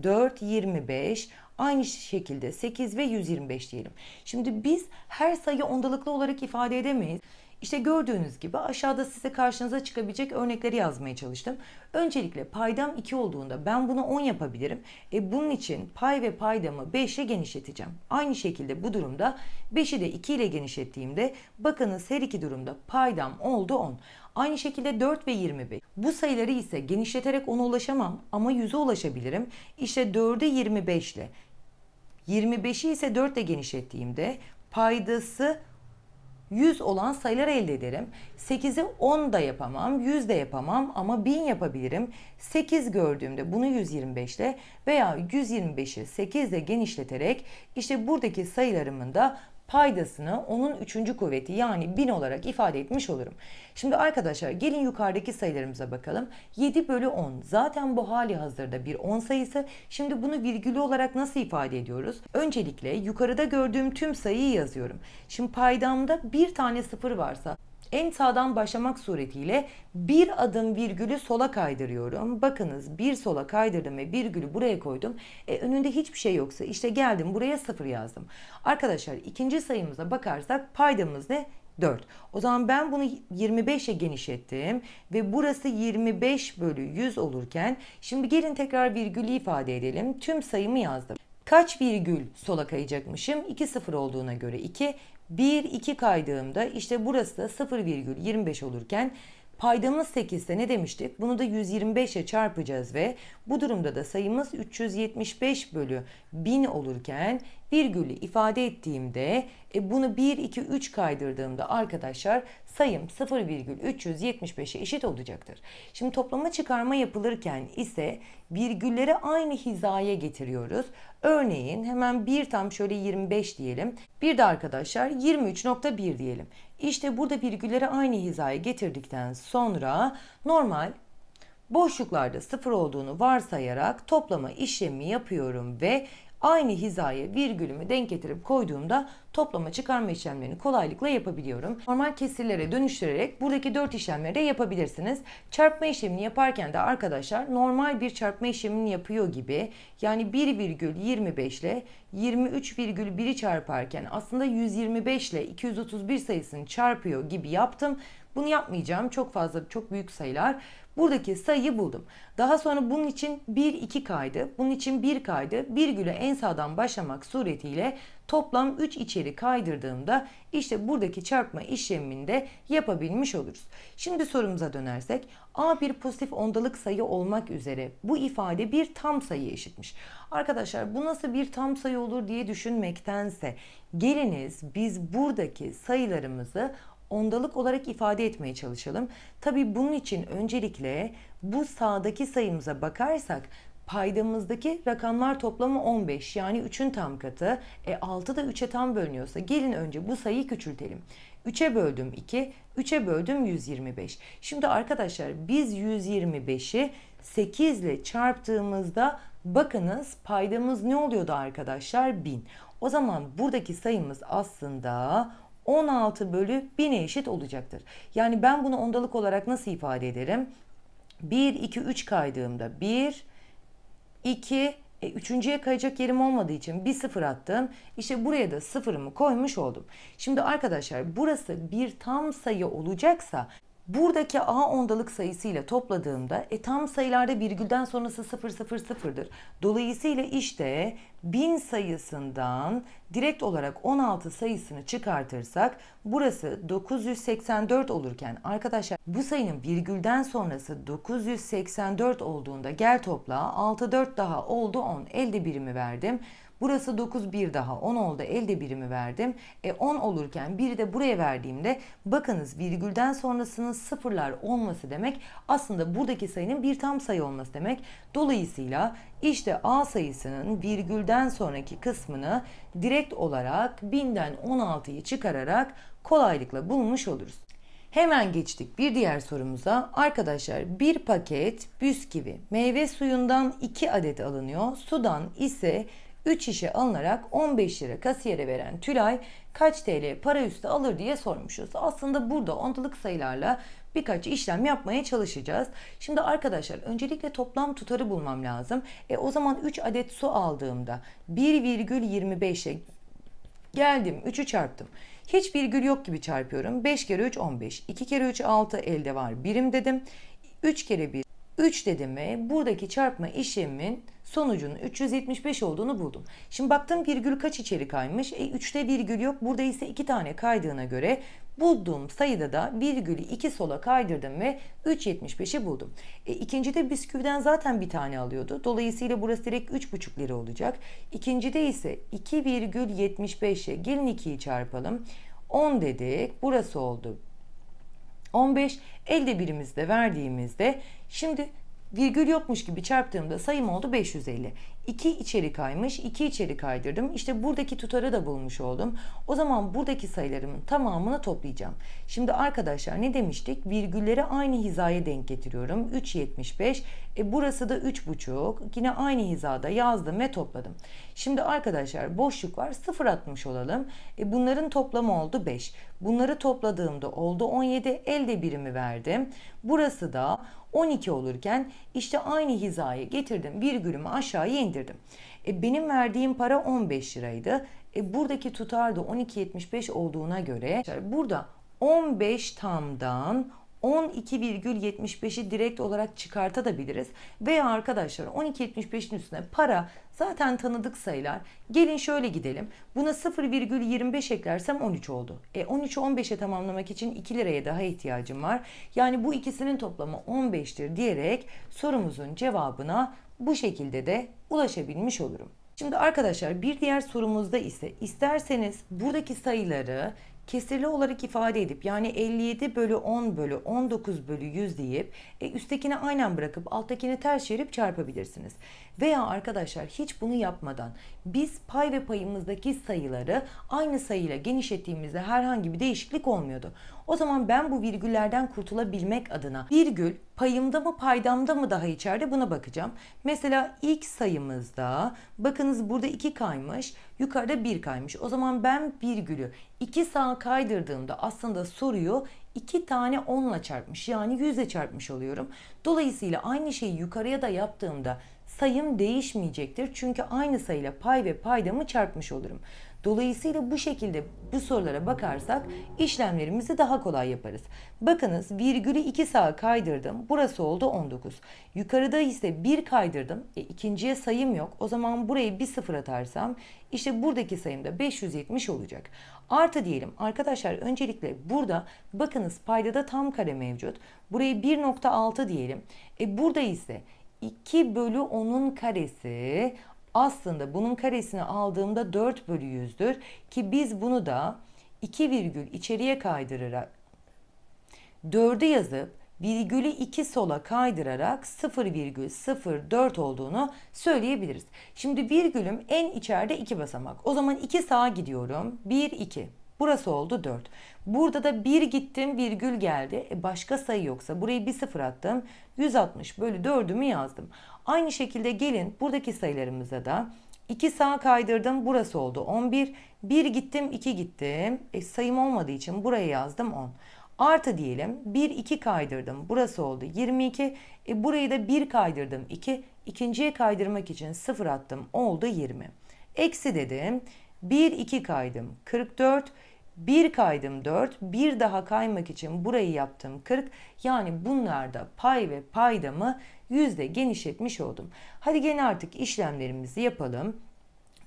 4, 25, aynı şekilde 8 ve 125 diyelim. Şimdi biz her sayı ondalıklı olarak ifade edemeyiz. İşte gördüğünüz gibi aşağıda size karşınıza çıkabilecek örnekleri yazmaya çalıştım. Öncelikle paydam 2 olduğunda ben bunu 10 yapabilirim. E bunun için pay ve paydamı 5'e genişleteceğim. Aynı şekilde bu durumda 5'i de 2 ile genişlettiğimde bakınız her iki durumda paydam oldu 10. Aynı şekilde 4 ve 25. Bu sayıları ise genişleterek 10'a ulaşamam ama 100'e ulaşabilirim. İşte 4'e 25 ile 25'i ise 4 ile genişlettiğimde paydası 100 olan sayılar elde ederim. 8'i 10 da yapamam, 100 de yapamam ama 1000 yapabilirim. 8 gördüğümde bunu 125 ile veya 125'i 8 ile genişleterek işte buradaki sayılarımın da paydasını onun üçüncü kuvveti yani 1000 olarak ifade etmiş olurum. Şimdi arkadaşlar gelin yukarıdaki sayılarımıza bakalım. 7 bölü 10 zaten bu hali hazırda bir 10 sayısı. Şimdi bunu virgülü olarak nasıl ifade ediyoruz? Öncelikle yukarıda gördüğüm tüm sayıyı yazıyorum. Şimdi paydamda bir tane sıfır varsa en sağdan başlamak suretiyle bir adım virgülü sola kaydırıyorum. Bakınız bir sola kaydırdım ve virgülü buraya koydum. E, önünde hiçbir şey yoksa işte geldim buraya sıfır yazdım. Arkadaşlar ikinci sayımıza bakarsak paydamız ne? 4. O zaman ben bunu 25'e genişlettim ve burası 25 bölü 100 olurken şimdi gelin tekrar virgülü ifade edelim. Tüm sayımı yazdım. Kaç virgül sola kayacakmışım? 2 sıfır olduğuna göre 2, 1-2 kaydığımda işte burası da 0,25 olurken paydamız 8 ise ne demiştik? Bunu da 125 ile çarpacağız ve bu durumda da sayımız 375 bölü 1000 olurken virgülü ifade ettiğimde e, bunu 1, 2, 3 kaydırdığımda arkadaşlar sayım 0,375'e eşit olacaktır. Şimdi toplama çıkarma yapılırken ise virgülleri aynı hizaya getiriyoruz. Örneğin hemen bir tam şöyle 25 diyelim. Bir de arkadaşlar 23.1 diyelim. İşte burada virgülleri aynı hizaya getirdikten sonra normal boşluklarda sıfır olduğunu varsayarak toplama işlemi yapıyorum ve Aynı hizaya virgülümü denk getirip koyduğumda toplama çıkarma işlemlerini kolaylıkla yapabiliyorum. Normal kesirlere dönüştürerek buradaki 4 işlemleri de yapabilirsiniz. Çarpma işlemini yaparken de arkadaşlar normal bir çarpma işlemini yapıyor gibi yani 1,25 ile 23,1'i çarparken aslında 125 ile 231 sayısını çarpıyor gibi yaptım. Bunu yapmayacağım. Çok fazla, çok büyük sayılar. Buradaki sayıyı buldum. Daha sonra bunun için 1-2 kaydı, bunun için 1 kaydı, bir virgüle en sağdan başlamak suretiyle toplam 3 içeri kaydırdığımda işte buradaki çarpma işleminde yapabilmiş oluruz. Şimdi sorumuza dönersek A bir pozitif ondalık sayı olmak üzere bu ifade bir tam sayı eşitmiş. Arkadaşlar bu nasıl bir tam sayı olur diye düşünmektense geliniz biz buradaki sayılarımızı ondalık olarak ifade etmeye çalışalım. Tabi bunun için öncelikle bu sağdaki sayımıza bakarsak paydamızdaki rakamlar toplamı 15 yani 3'ün tam katı. E 6 da 3'e tam bölünüyorsa gelin önce bu sayıyı küçültelim. 3'e böldüm 2, 3'e böldüm 125. Şimdi arkadaşlar biz 125'i 8 ile çarptığımızda bakınız paydamız ne oluyordu arkadaşlar? 1000. O zaman buradaki sayımız aslında 16 bölü 1000'e eşit olacaktır. Yani ben bunu ondalık olarak nasıl ifade ederim? 1, 2, 3 kaydığımda 1, 2, e, üçüncüye kayacak yerim olmadığı için bir sıfır attım. İşte buraya da sıfırımı koymuş oldum. Şimdi arkadaşlar burası bir tam sayı olacaksa Buradaki A ondalık sayısıyla topladığımda e, tam sayılarda virgülden sonrası 0 0 0'dır. Dolayısıyla işte 1000 sayısından direkt olarak 16 sayısını çıkartırsak burası 984 olurken arkadaşlar bu sayının virgülden sonrası 984 olduğunda gel topla 6 4 daha oldu 10 elde birimi verdim. Burası 9 1 daha 10 oldu. Elde birimi verdim. E 10 olurken 1'i de buraya verdiğimde bakınız virgülden sonrasının sıfırlar olması demek aslında buradaki sayının bir tam sayı olması demek. Dolayısıyla işte A sayısının virgülden sonraki kısmını direkt olarak 1000'den 16'yı çıkararak kolaylıkla bulmuş oluruz. Hemen geçtik bir diğer sorumuza. Arkadaşlar bir paket bisküvi meyve suyundan 2 adet alınıyor. Sudan ise 3 şişe alınarak 15 lira kasiyere veren Tülay kaç TL para üstü alır diye sormuşuz. Aslında burada ondalık sayılarla birkaç işlem yapmaya çalışacağız. Şimdi arkadaşlar öncelikle toplam tutarı bulmam lazım. E o zaman 3 adet su aldığımda 1,25'e geldim 3'ü çarptım. Hiç virgül yok gibi çarpıyorum. 5 kere 3 15. 2 kere 3 6 elde var. Birim dedim. 3 kere 1 3 dedim ve buradaki çarpma işlemin sonucunun 375 olduğunu buldum. Şimdi baktım virgül kaç içeri kaymış? E 3'te virgül yok. Burada ise 2 tane kaydığına göre bulduğum sayıda da virgülü 2 sola kaydırdım ve 3.75'i buldum. E, ikincide bisküviden zaten bir tane alıyordu. Dolayısıyla burası direkt 3.5 lira olacak. İkincide ise 2,75'e gelin 2'yi çarpalım. 10 dedik. Burası oldu 15. Elde birimizde verdiğimizde şimdi virgül yokmuş gibi çarptığımda sayım oldu 550. 2 içeri kaymış, 2 içeri kaydırdım. İşte buradaki tutarı da bulmuş oldum. O zaman buradaki sayılarımın tamamını toplayacağım. Şimdi arkadaşlar ne demiştik? Virgülleri aynı hizaya denk getiriyorum. 3.75. E burası da 3.5. Yine aynı hizada yazdım ve topladım. Şimdi arkadaşlar boşluk var. 0 atmış olalım. E bunların toplamı oldu 5. Bunları topladığımda oldu 17. Elde birimi verdim. Burası da 12 olurken işte aynı hizaya getirdim virgülümü aşağıya indirdim. E, benim verdiğim para 15 liraydı. E, buradaki tutar da 12.75 olduğuna göre burada 15 tamdan 12,75'i direkt olarak çıkartabiliriz. Veya arkadaşlar 12,75'in üstüne para zaten tanıdık sayılar. Gelin şöyle gidelim. Buna 0,25 eklersem 13 oldu. E 13'ü 15'e tamamlamak için 2 liraya daha ihtiyacım var. Yani bu ikisinin toplamı 15'tir diyerek sorumuzun cevabına bu şekilde de ulaşabilmiş olurum. Şimdi arkadaşlar bir diğer sorumuzda ise isterseniz buradaki sayıları kesirli olarak ifade edip yani 57 bölü 10 bölü 19 bölü 100 deyip e, üsttekini aynen bırakıp alttakini ters çevirip çarpabilirsiniz. Veya arkadaşlar hiç bunu yapmadan biz pay ve payımızdaki sayıları aynı sayıyla genişlettiğimizde herhangi bir değişiklik olmuyordu. O zaman ben bu virgüllerden kurtulabilmek adına virgül payımda mı paydamda mı daha içeride buna bakacağım. Mesela ilk sayımızda bakınız burada 2 kaymış Yukarıda 1 kaymış. O zaman ben gülü. 2 sağ kaydırdığımda aslında soruyu 2 tane 10 ile çarpmış yani 100 ile çarpmış oluyorum. Dolayısıyla aynı şeyi yukarıya da yaptığımda sayım değişmeyecektir. Çünkü aynı sayıyla pay ve paydamı çarpmış olurum. Dolayısıyla bu şekilde bu sorulara bakarsak işlemlerimizi daha kolay yaparız. Bakınız virgülü 2 sağa kaydırdım. Burası oldu 19. Yukarıda ise 1 kaydırdım. E, ikinciye sayım yok. O zaman burayı bir sıfır atarsam işte buradaki sayım da 570 olacak. Artı diyelim arkadaşlar öncelikle burada bakınız paydada tam kare mevcut. Burayı 1.6 diyelim. E, burada ise 2 bölü 10'un karesi aslında bunun karesini aldığımda 4 bölü 100'dür ki biz bunu da 2 virgül içeriye kaydırarak 4'ü yazıp virgülü 2 sola kaydırarak 0,04 olduğunu söyleyebiliriz. Şimdi virgülüm en içeride 2 basamak. O zaman 2 sağa gidiyorum. 1, 2. Burası oldu 4. Burada da 1 gittim virgül geldi. E başka sayı yoksa burayı bir sıfır attım. 160 bölü 4'ümü yazdım. Aynı şekilde gelin buradaki sayılarımıza da 2 sağa kaydırdım burası oldu 11. 1 gittim 2 gittim. E, sayım olmadığı için buraya yazdım 10. Artı diyelim 1 2 kaydırdım burası oldu 22. E, burayı da 1 kaydırdım 2. İkinciye kaydırmak için 0 attım oldu 20. Eksi dedim 1 2 kaydım 44. 1 kaydım 4, 1 daha kaymak için burayı yaptım 40. Yani bunlarda pay ve paydamı yüzde genişletmiş oldum. Hadi gene artık işlemlerimizi yapalım.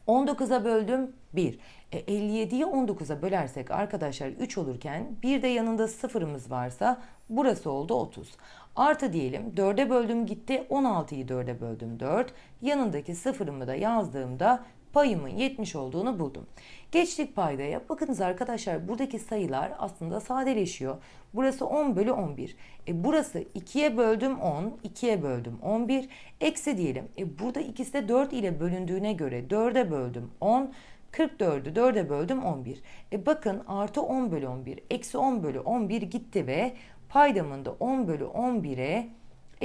19'a böldüm 1. E, 57'yi 19'a bölersek arkadaşlar 3 olurken bir de yanında sıfırımız varsa burası oldu 30. Artı diyelim 4'e böldüm gitti 16'yı 4'e böldüm 4. Yanındaki sıfırımı da yazdığımda payımın 70 olduğunu buldum. Geçtik paydaya. Bakınız arkadaşlar buradaki sayılar aslında sadeleşiyor. Burası 10 bölü 11. E burası 2'ye böldüm 10, 2'ye böldüm 11. Eksi diyelim. E burada ikisi de 4 ile bölündüğüne göre 4'e böldüm 10. 44'ü 4'e böldüm 11. E bakın artı 10 bölü 11, eksi 10 bölü 11 gitti ve paydamın da 10 bölü 11'e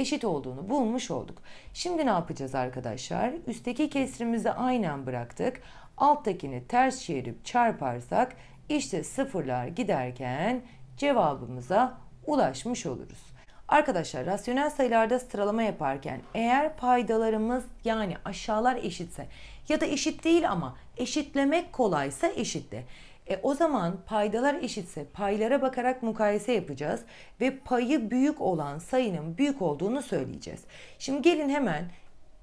eşit olduğunu bulmuş olduk. Şimdi ne yapacağız arkadaşlar? Üstteki kesrimizi aynen bıraktık. Alttakini ters çevirip çarparsak işte sıfırlar giderken cevabımıza ulaşmış oluruz. Arkadaşlar rasyonel sayılarda sıralama yaparken eğer paydalarımız yani aşağılar eşitse ya da eşit değil ama eşitlemek kolaysa eşitle. E, o zaman paydalar eşitse paylara bakarak mukayese yapacağız ve payı büyük olan sayının büyük olduğunu söyleyeceğiz. Şimdi gelin hemen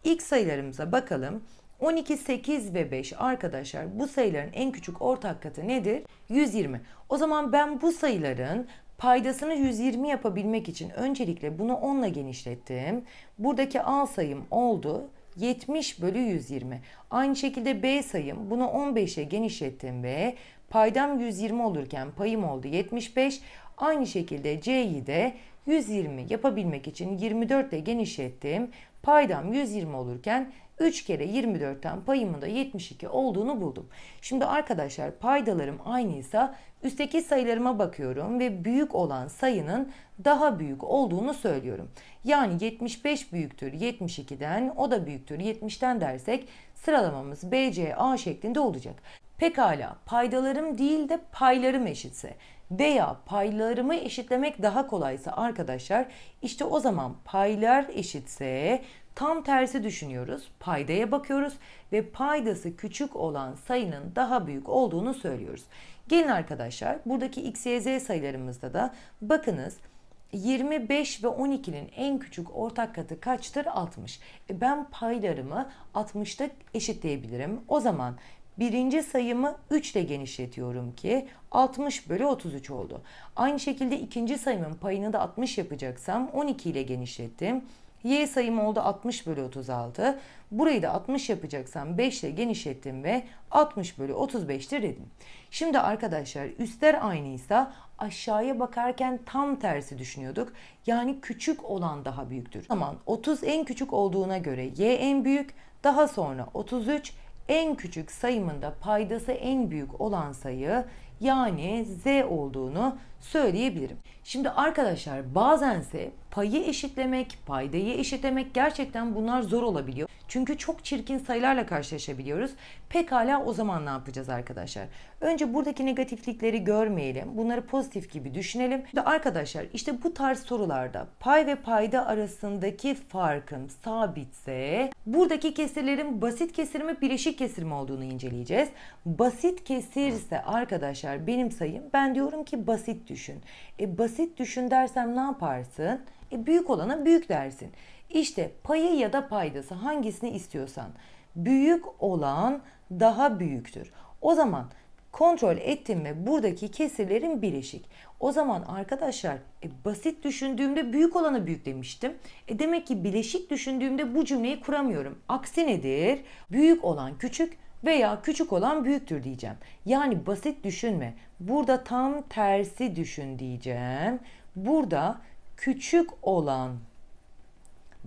ilk sayılarımıza bakalım. 12, 8 ve 5 arkadaşlar bu sayıların en küçük ortak katı nedir? 120. O zaman ben bu sayıların paydasını 120 yapabilmek için öncelikle bunu 10 ile genişlettim. Buradaki al sayım oldu. 70 bölü 120. Aynı şekilde B sayım bunu 15'e genişlettim ve paydam 120 olurken payım oldu 75. Aynı şekilde C'yi de 120 yapabilmek için 24 ile genişlettim. Paydam 120 olurken 3 kere 24'ten payımın da 72 olduğunu buldum. Şimdi arkadaşlar paydalarım aynıysa Üstteki sayılarıma bakıyorum ve büyük olan sayının daha büyük olduğunu söylüyorum. Yani 75 büyüktür 72'den, o da büyüktür 70'ten dersek sıralamamız BCA şeklinde olacak. Pekala paydalarım değil de paylarım eşitse veya paylarımı eşitlemek daha kolaysa arkadaşlar işte o zaman paylar eşitse tam tersi düşünüyoruz. Paydaya bakıyoruz ve paydası küçük olan sayının daha büyük olduğunu söylüyoruz. Gelin arkadaşlar buradaki x, y, z sayılarımızda da bakınız 25 ve 12'nin en küçük ortak katı kaçtır? 60. E ben paylarımı 60'ta eşitleyebilirim. O zaman birinci sayımı 3 ile genişletiyorum ki 60 bölü 33 oldu. Aynı şekilde ikinci sayımın payını da 60 yapacaksam 12 ile genişlettim. Y sayımı oldu 60 bölü 36. Burayı da 60 yapacaksam 5 ile genişlettim ve 60 bölü 35'tir dedim. Şimdi arkadaşlar üstler aynıysa aşağıya bakarken tam tersi düşünüyorduk. Yani küçük olan daha büyüktür. Zaman 30 en küçük olduğuna göre y en büyük daha sonra 33 en küçük sayımında paydası en büyük olan sayı yani z olduğunu söyleyebilirim. Şimdi arkadaşlar bazense payı eşitlemek, paydayı eşitlemek gerçekten bunlar zor olabiliyor. Çünkü çok çirkin sayılarla karşılaşabiliyoruz. Pekala o zaman ne yapacağız arkadaşlar? Önce buradaki negatiflikleri görmeyelim. Bunları pozitif gibi düşünelim. Ve arkadaşlar işte bu tarz sorularda pay ve payda arasındaki farkın sabitse buradaki kesirlerin basit kesir mi bileşik kesir mi olduğunu inceleyeceğiz. Basit kesir ise arkadaşlar benim sayım ben diyorum ki basit düşün. E basit düşün dersem ne yaparsın? E büyük olana büyük dersin. İşte payı ya da paydası hangisini istiyorsan büyük olan daha büyüktür. O zaman kontrol ettim mi buradaki kesirlerin bileşik. O zaman arkadaşlar e, basit düşündüğümde büyük olanı büyük demiştim. E demek ki bileşik düşündüğümde bu cümleyi kuramıyorum. Aksi nedir? Büyük olan küçük veya küçük olan büyüktür diyeceğim. Yani basit düşünme. Burada tam tersi düşün diyeceğim. Burada küçük olan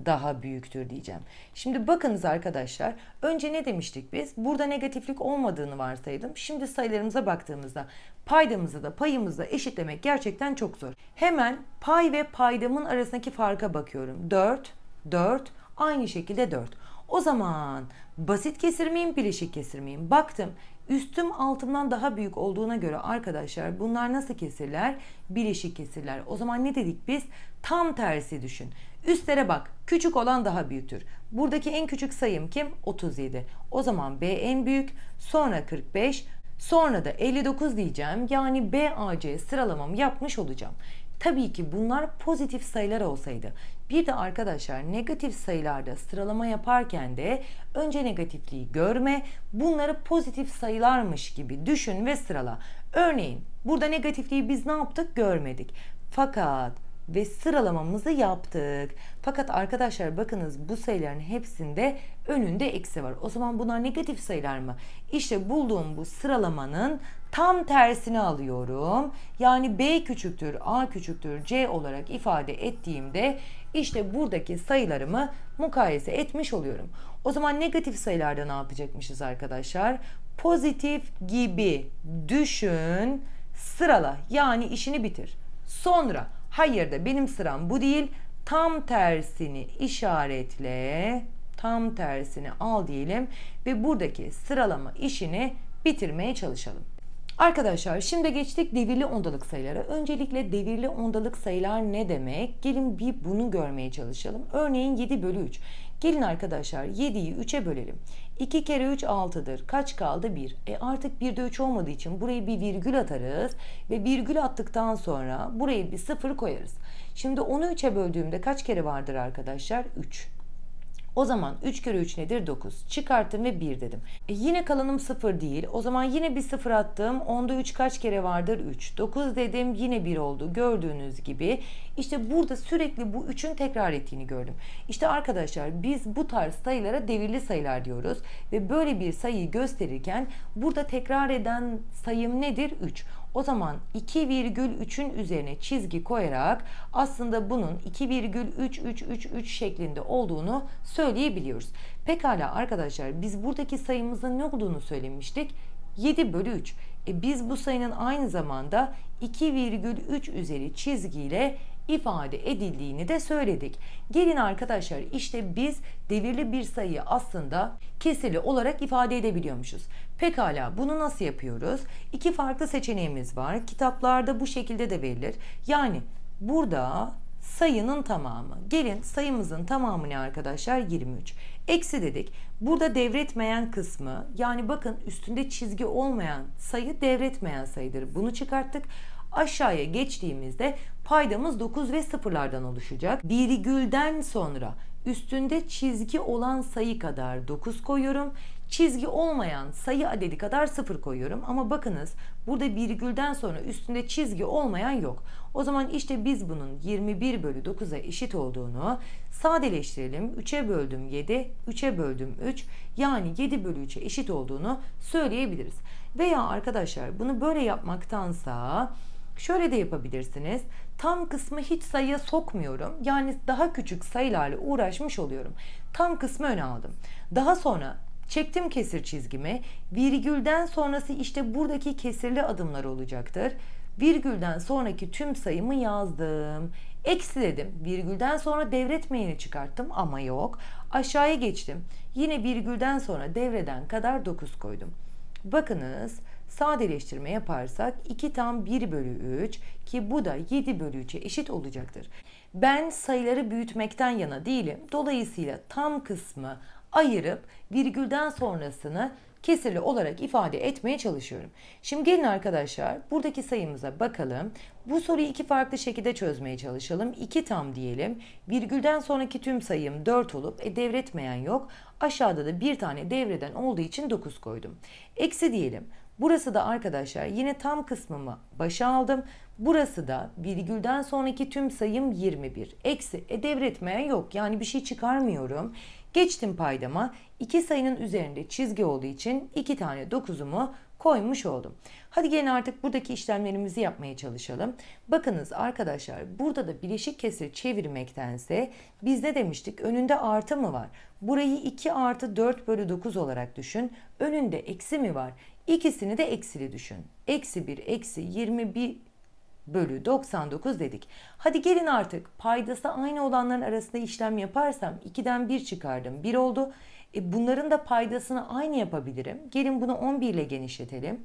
daha büyüktür diyeceğim. Şimdi bakınız arkadaşlar önce ne demiştik biz? Burada negatiflik olmadığını varsaydım. Şimdi sayılarımıza baktığımızda paydamızı da payımızı da eşitlemek gerçekten çok zor. Hemen pay ve paydamın arasındaki farka bakıyorum. 4, 4 aynı şekilde 4. O zaman basit kesir miyim, bileşik kesir miyim? Baktım Üstüm altımdan daha büyük olduğuna göre arkadaşlar bunlar nasıl kesirler? Bileşik kesirler. O zaman ne dedik biz? Tam tersi düşün. Üstlere bak. Küçük olan daha büyüktür. Buradaki en küçük sayım kim? 37. O zaman B en büyük. Sonra 45. Sonra da 59 diyeceğim. Yani BAC sıralamamı yapmış olacağım. Tabii ki bunlar pozitif sayılar olsaydı. Bir de arkadaşlar negatif sayılarda sıralama yaparken de önce negatifliği görme, bunları pozitif sayılarmış gibi düşün ve sırala. Örneğin burada negatifliği biz ne yaptık görmedik. Fakat ve sıralamamızı yaptık. Fakat arkadaşlar bakınız bu sayıların hepsinde önünde eksi var. O zaman bunlar negatif sayılar mı? İşte bulduğum bu sıralamanın tam tersini alıyorum. Yani B küçüktür, A küçüktür, C olarak ifade ettiğimde işte buradaki sayılarımı mukayese etmiş oluyorum. O zaman negatif sayılarda ne yapacakmışız arkadaşlar? Pozitif gibi düşün, sırala yani işini bitir. Sonra hayır da benim sıram bu değil tam tersini işaretle tam tersini al diyelim ve buradaki sıralama işini bitirmeye çalışalım. Arkadaşlar şimdi geçtik devirli ondalık sayılara. Öncelikle devirli ondalık sayılar ne demek? Gelin bir bunu görmeye çalışalım. Örneğin 7 bölü 3. Gelin arkadaşlar 7'yi 3'e bölelim. 2 kere 3 6'dır. Kaç kaldı? 1. E artık 1'de 3 olmadığı için buraya bir virgül atarız. Ve virgül attıktan sonra buraya bir 0 koyarız. Şimdi onu 3'e böldüğümde kaç kere vardır arkadaşlar? 3. O zaman 3 kere 3 nedir? 9. Çıkarttım ve 1 dedim. E yine kalanım 0 değil. O zaman yine bir 0 attım. 10'da 3 kaç kere vardır? 3. 9 dedim yine 1 oldu. Gördüğünüz gibi işte burada sürekli bu 3'ün tekrar ettiğini gördüm. İşte arkadaşlar biz bu tarz sayılara devirli sayılar diyoruz. Ve böyle bir sayıyı gösterirken burada tekrar eden sayım nedir? 3. O zaman 2,3'ün üzerine çizgi koyarak aslında bunun 2,3333 şeklinde olduğunu söyleyebiliyoruz. Pekala arkadaşlar biz buradaki sayımızın ne olduğunu söylemiştik. 7 bölü 3. E biz bu sayının aynı zamanda 2,3 üzeri çizgiyle ifade edildiğini de söyledik. Gelin arkadaşlar işte biz devirli bir sayıyı aslında kesili olarak ifade edebiliyormuşuz. Pekala bunu nasıl yapıyoruz? İki farklı seçeneğimiz var. Kitaplarda bu şekilde de verilir. Yani burada sayının tamamı. Gelin sayımızın tamamı ne arkadaşlar 23. Eksi dedik. Burada devretmeyen kısmı yani bakın üstünde çizgi olmayan sayı devretmeyen sayıdır. Bunu çıkarttık. Aşağıya geçtiğimizde Paydamız 9 ve 0'lardan oluşacak. Virgülden sonra üstünde çizgi olan sayı kadar 9 koyuyorum. Çizgi olmayan sayı adedi kadar 0 koyuyorum. Ama bakınız burada virgülden sonra üstünde çizgi olmayan yok. O zaman işte biz bunun 21 bölü 9'a eşit olduğunu sadeleştirelim. 3'e böldüm 7, 3'e böldüm 3 yani 7 bölü 3'e eşit olduğunu söyleyebiliriz. Veya arkadaşlar bunu böyle yapmaktansa şöyle de yapabilirsiniz. Tam kısmı hiç sayıya sokmuyorum. Yani daha küçük sayılarla uğraşmış oluyorum. Tam kısmı öne aldım. Daha sonra çektim kesir çizgimi. Virgülden sonrası işte buradaki kesirli adımlar olacaktır. Virgülden sonraki tüm sayımı yazdım. Eksi dedim. Virgülden sonra devretmeyeni çıkarttım ama yok. Aşağıya geçtim. Yine virgülden sonra devreden kadar 9 koydum. Bakınız sadeleştirme yaparsak 2 tam 1 bölü 3 ki bu da 7 bölü 3'e eşit olacaktır. Ben sayıları büyütmekten yana değilim. Dolayısıyla tam kısmı ayırıp virgülden sonrasını kesirli olarak ifade etmeye çalışıyorum. Şimdi gelin arkadaşlar buradaki sayımıza bakalım. Bu soruyu iki farklı şekilde çözmeye çalışalım. 2 tam diyelim. Virgülden sonraki tüm sayım 4 olup e, devretmeyen yok. Aşağıda da bir tane devreden olduğu için 9 koydum. Eksi diyelim. Burası da arkadaşlar yine tam kısmımı başa aldım. Burası da virgülden sonraki tüm sayım 21. Eksi e devretmeyen yok. Yani bir şey çıkarmıyorum. Geçtim paydama. İki sayının üzerinde çizgi olduğu için iki tane dokuzumu koymuş oldum. Hadi gelin artık buradaki işlemlerimizi yapmaya çalışalım. Bakınız arkadaşlar burada da bileşik kesir çevirmektense biz ne demiştik? Önünde artı mı var? Burayı 2 artı 4 bölü 9 olarak düşün. Önünde eksi mi var? İkisini de eksili düşün. Eksi 1 eksi 21 bölü 99 dedik. Hadi gelin artık paydası aynı olanların arasında işlem yaparsam 2'den 1 çıkardım 1 oldu. E bunların da paydasını aynı yapabilirim. Gelin bunu 11 ile genişletelim.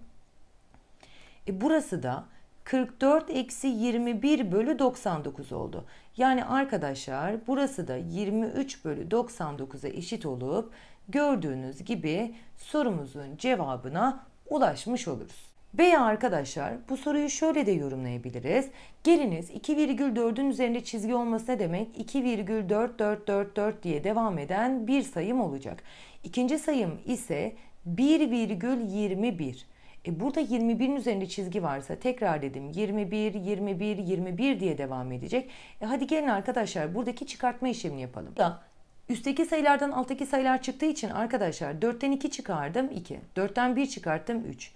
E burası da 44 eksi 21 bölü 99 oldu. Yani arkadaşlar burası da 23 bölü 99'a eşit olup gördüğünüz gibi sorumuzun cevabına ulaşmış oluruz. Veya arkadaşlar bu soruyu şöyle de yorumlayabiliriz. Geliniz 2,4'ün üzerinde çizgi olması ne demek? 2,4444 diye devam eden bir sayım olacak. İkinci sayım ise 1,21. E burada 21'in üzerinde çizgi varsa tekrar dedim 21, 21, 21 diye devam edecek. E hadi gelin arkadaşlar buradaki çıkartma işlemini yapalım. Da Üstteki sayılardan alttaki sayılar çıktığı için arkadaşlar 4'ten 2 çıkardım 2. 4'ten 1 çıkarttım 3.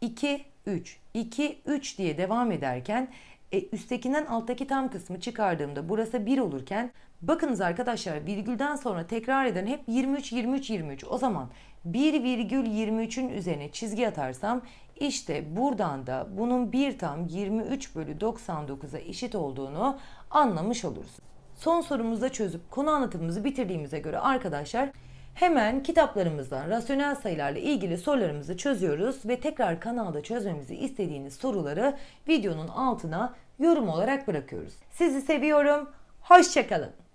2, 3. 2, 3 diye devam ederken e, üsttekinden alttaki tam kısmı çıkardığımda burası 1 olurken bakınız arkadaşlar virgülden sonra tekrar eden hep 23, 23, 23. O zaman 1 virgül 23'ün üzerine çizgi atarsam işte buradan da bunun 1 tam 23 bölü 99'a eşit olduğunu anlamış olursunuz. Son sorumuzu da çözüp konu anlatımımızı bitirdiğimize göre arkadaşlar hemen kitaplarımızdan rasyonel sayılarla ilgili sorularımızı çözüyoruz ve tekrar kanalda çözmemizi istediğiniz soruları videonun altına yorum olarak bırakıyoruz. Sizi seviyorum. Hoşçakalın.